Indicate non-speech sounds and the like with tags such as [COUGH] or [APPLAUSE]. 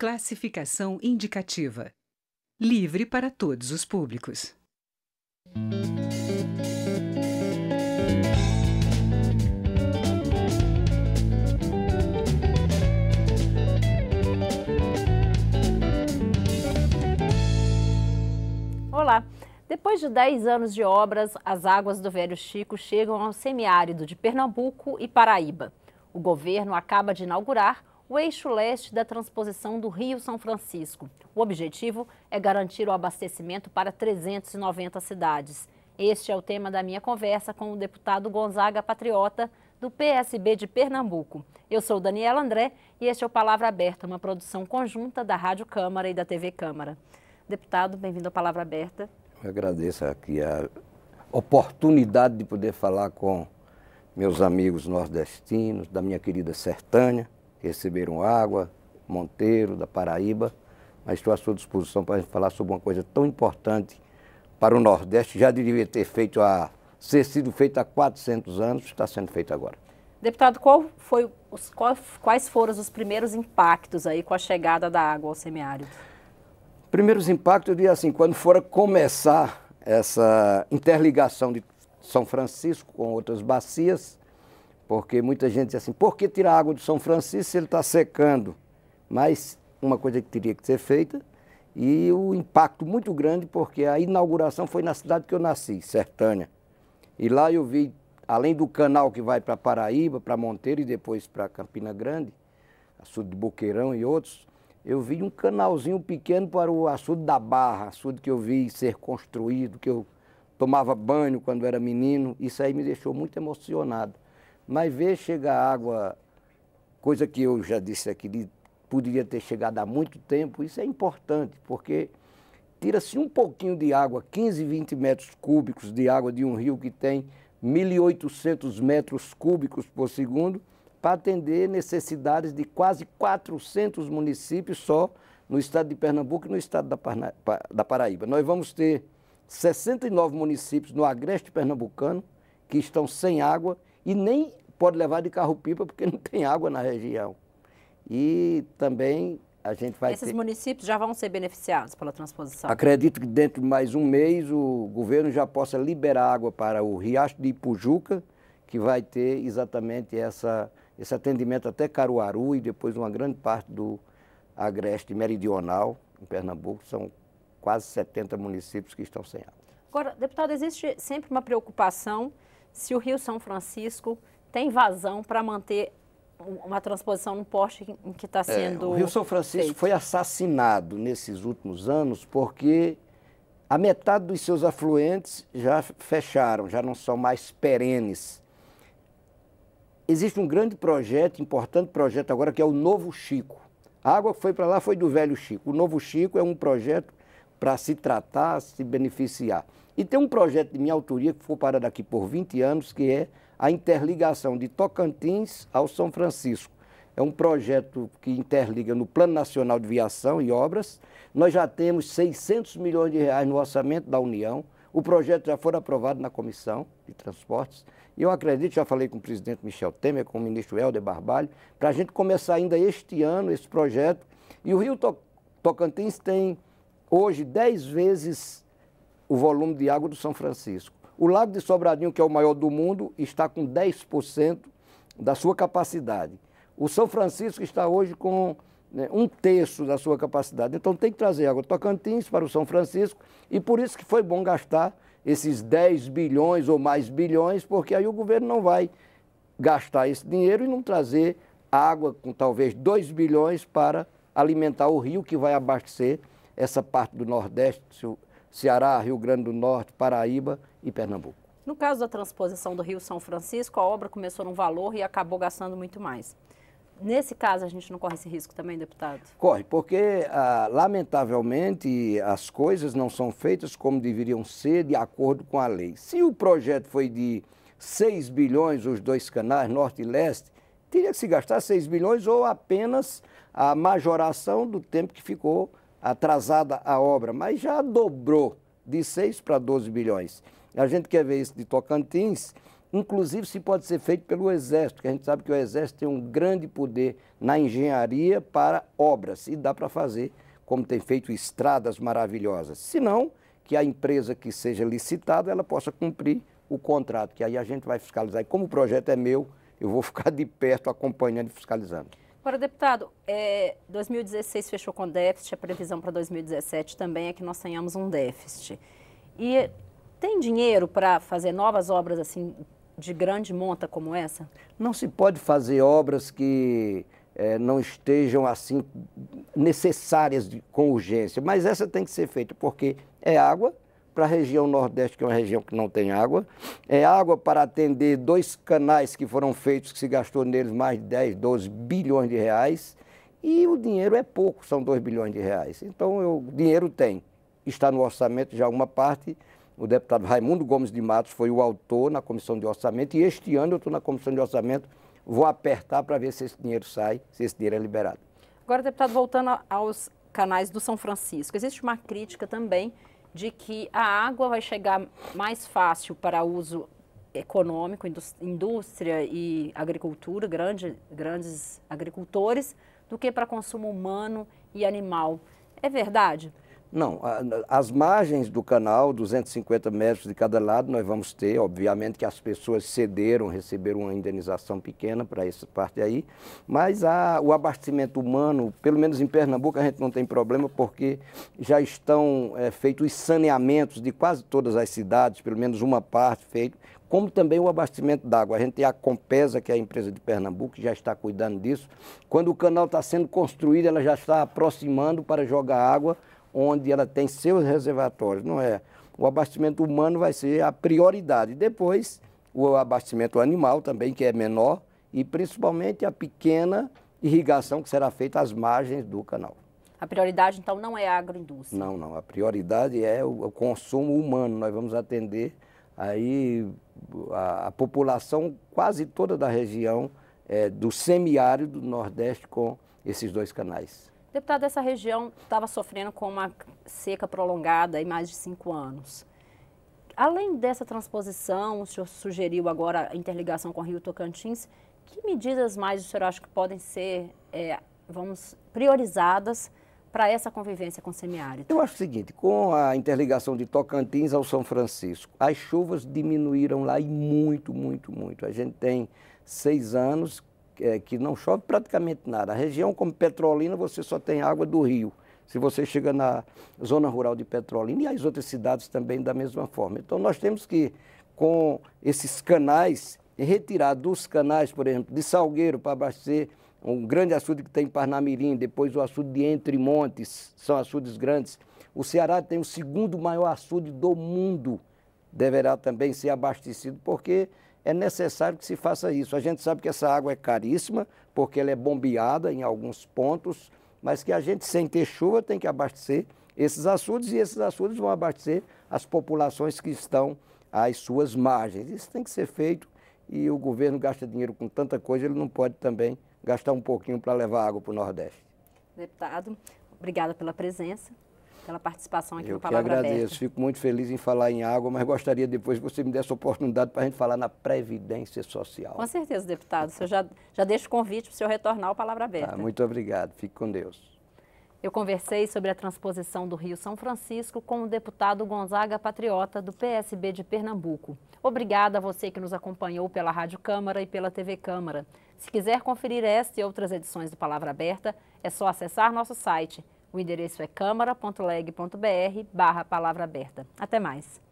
Classificação indicativa. Livre para todos os públicos. Olá! Depois de 10 anos de obras, as águas do Velho Chico chegam ao semiárido de Pernambuco e Paraíba. O governo acaba de inaugurar o eixo leste da transposição do Rio-São Francisco. O objetivo é garantir o abastecimento para 390 cidades. Este é o tema da minha conversa com o deputado Gonzaga Patriota, do PSB de Pernambuco. Eu sou Daniela André e este é o Palavra Aberta, uma produção conjunta da Rádio Câmara e da TV Câmara. Deputado, bem-vindo ao Palavra Aberta. Eu agradeço aqui a oportunidade de poder falar com meus amigos nordestinos, da minha querida Sertânia, receberam água, Monteiro, da Paraíba, mas estou à sua disposição para falar sobre uma coisa tão importante para o Nordeste, já devia ter feito a ser sido feita há 400 anos, está sendo feita agora. Deputado, qual foi os, qual, quais foram os primeiros impactos aí com a chegada da água ao semiárido? Primeiros impactos, eu diria assim, quando for começar essa interligação de São Francisco com outras bacias, porque muita gente diz assim, por que tirar água do São Francisco se ele está secando? Mas uma coisa que teria que ser feita, e o impacto muito grande, porque a inauguração foi na cidade que eu nasci, Sertânia. E lá eu vi, além do canal que vai para Paraíba, para Monteiro e depois para Campina Grande, açude de Boqueirão e outros, eu vi um canalzinho pequeno para o açude da Barra, açude que eu vi ser construído, que eu tomava banho quando era menino. Isso aí me deixou muito emocionado. Mas ver chegar água, coisa que eu já disse aqui, poderia ter chegado há muito tempo, isso é importante, porque tira-se um pouquinho de água, 15, 20 metros cúbicos de água de um rio que tem 1.800 metros cúbicos por segundo, para atender necessidades de quase 400 municípios só no estado de Pernambuco e no estado da, Paraíba. Nós vamos ter 69 municípios no agreste pernambucano que estão sem água e nem pode levar de carro-pipa porque não tem água na região. E também a gente vai Esses ter... municípios já vão ser beneficiados pela transposição? Acredito que dentro de mais um mês o governo já possa liberar água para o Riacho de Ipujuca, que vai ter exatamente essa, esse atendimento até Caruaru e depois uma grande parte do Agreste Meridional, em Pernambuco. São quase 70 municípios que estão sem água. Agora, deputado, existe sempre uma preocupação se o Rio São Francisco tem vazão para manter uma transposição no poste em que está é, sendo. É, o Rio São Francisco feito. foi assassinado nesses últimos anos porque a metade dos seus afluentes já fecharam, já não são mais perenes. Existe um grande projeto, importante projeto agora, que é o Novo Chico. A água que foi para lá foi do velho Chico. O Novo Chico é um projeto para se tratar, se beneficiar. E tem um projeto de minha autoria que foi parado aqui por 20 anos, que é a interligação de Tocantins ao São Francisco. É um projeto que interliga no Plano Nacional de Viação e Obras. Nós já temos 600 milhões de reais no orçamento da União. O projeto já foi aprovado na Comissão de Transportes. E eu acredito, já falei com o presidente Michel Temer, com o ministro Helder Barbalho, para a gente começar ainda este ano esse projeto. E o Rio Tocantins tem hoje 10 vezes o volume de água do São Francisco. O Lago de Sobradinho, que é o maior do mundo, está com 10% da sua capacidade. O São Francisco está hoje com né, um terço da sua capacidade. Então tem que trazer água Tocantins para o São Francisco e por isso que foi bom gastar esses 10 bilhões ou mais bilhões, porque aí o governo não vai gastar esse dinheiro e não trazer água com talvez 2 bilhões para alimentar o rio que vai abastecer essa parte do Nordeste, Ceará, Rio Grande do Norte, Paraíba, e Pernambuco. No caso da transposição do Rio São Francisco, a obra começou num valor e acabou gastando muito mais. Nesse caso, a gente não corre esse risco também, deputado? Corre, porque, ah, lamentavelmente, as coisas não são feitas como deveriam ser, de acordo com a lei. Se o projeto foi de 6 bilhões, os dois canais, norte e leste, teria que se gastar 6 bilhões ou apenas a majoração do tempo que ficou atrasada a obra. Mas já dobrou de 6 para 12 bilhões. A gente quer ver isso de Tocantins, inclusive se pode ser feito pelo Exército, que a gente sabe que o Exército tem um grande poder na engenharia para obras, e dá para fazer, como tem feito estradas maravilhosas. Se não, que a empresa que seja licitada, ela possa cumprir o contrato, que aí a gente vai fiscalizar. E como o projeto é meu, eu vou [LAUGHS] ficar de perto acompanhando e fiscalizando. Agora, deputado, é, 2016 fechou com déficit, a previsão para 2017 também é que nós tenhamos um déficit. E tem dinheiro para fazer novas obras assim de grande monta como essa? Não se pode fazer obras que é, não estejam assim necessárias de, com urgência, mas essa tem que ser feita porque é água para a região Nordeste, que é uma região que não tem água, é água para atender dois canais que foram feitos, que se gastou neles mais de 10, 12 bilhões de reais, e o dinheiro é pouco, são 2 bilhões de reais. Então, o dinheiro tem, está no orçamento já uma parte, o deputado Raimundo Gomes de Matos foi o autor na Comissão de Orçamento e este ano eu estou na Comissão de Orçamento, vou apertar para ver se esse dinheiro sai, se esse dinheiro é liberado. Agora, deputado, voltando aos canais do São Francisco, existe uma crítica também de que a água vai chegar mais fácil para uso econômico, indústria e agricultura, grande, grandes agricultores, do que para consumo humano e animal. É verdade? Não, as margens do canal, 250 metros de cada lado, nós vamos ter, obviamente que as pessoas cederam, receberam uma indenização pequena para essa parte aí, mas a, o abastecimento humano, pelo menos em Pernambuco a gente não tem problema porque já estão é, feitos os saneamentos de quase todas as cidades, pelo menos uma parte feita, como também o abastecimento d'água. A gente tem a Compesa, que é a empresa de Pernambuco, que já está cuidando disso. Quando o canal está sendo construído, ela já está aproximando para jogar água onde ela tem seus reservatórios, não é? O abastecimento humano vai ser a prioridade. Depois, o abastecimento animal também, que é menor, e principalmente a pequena irrigação que será feita às margens do canal. A prioridade, então, não é a agroindústria? Não, não. A prioridade é o, consumo humano. Nós vamos atender aí a, a população quase toda da região é, do semiárido do Nordeste com esses dois canais. Deputado, essa região estava sofrendo com uma seca prolongada há mais de cinco anos. Além dessa transposição, o senhor sugeriu agora a interligação com o Rio Tocantins. Que medidas mais o senhor acha que podem ser, é, vamos, priorizadas para essa convivência com o semiárido? Eu acho o seguinte, com a interligação de Tocantins ao São Francisco, as chuvas diminuíram lá e muito, muito, muito. A gente tem seis anos é, que não chove praticamente nada. A região como Petrolina, você só tem água do rio. Se você chega na zona rural de Petrolina e as outras cidades também da mesma forma. Então nós temos que, com esses canais, retirar dos canais, por exemplo, de Salgueiro para abastecer um grande açude que tem em Parnamirim, depois o açude de Entre Montes, são açudes grandes. O Ceará tem o segundo maior açude do mundo, deverá também ser abastecido, porque é necessário que se faça isso. A gente sabe que essa água é caríssima, porque ela é bombeada em alguns pontos, mas que a gente, sem ter chuva, tem que abastecer esses açudes e esses açudes vão abastecer as populações que estão às suas margens. Isso tem que ser feito e o governo gasta dinheiro com tanta coisa, ele não pode também gastar um pouquinho para levar água para o Nordeste. Deputado, obrigada pela presença pela participação aqui eu no Palavra Eu agradeço, aberta. fico muito feliz em falar em água, mas gostaria depois que você me desse a oportunidade para a gente falar na Previdência Social. Com certeza, deputado. O senhor já, já deixa o convite para o senhor retornar ao Palavra tá, Aberta. Tá, muito obrigado, fique com Deus. Eu conversei sobre a transposição do Rio São Francisco com o deputado Gonzaga Patriota, do PSB de Pernambuco. Obrigada a você que nos acompanhou pela Rádio Câmara e pela TV Câmara. Se quiser conferir esta e outras edições do Palavra Aberta, é só acessar nosso site o endereço é câmara.leg.br barra palavra aberta. Até mais.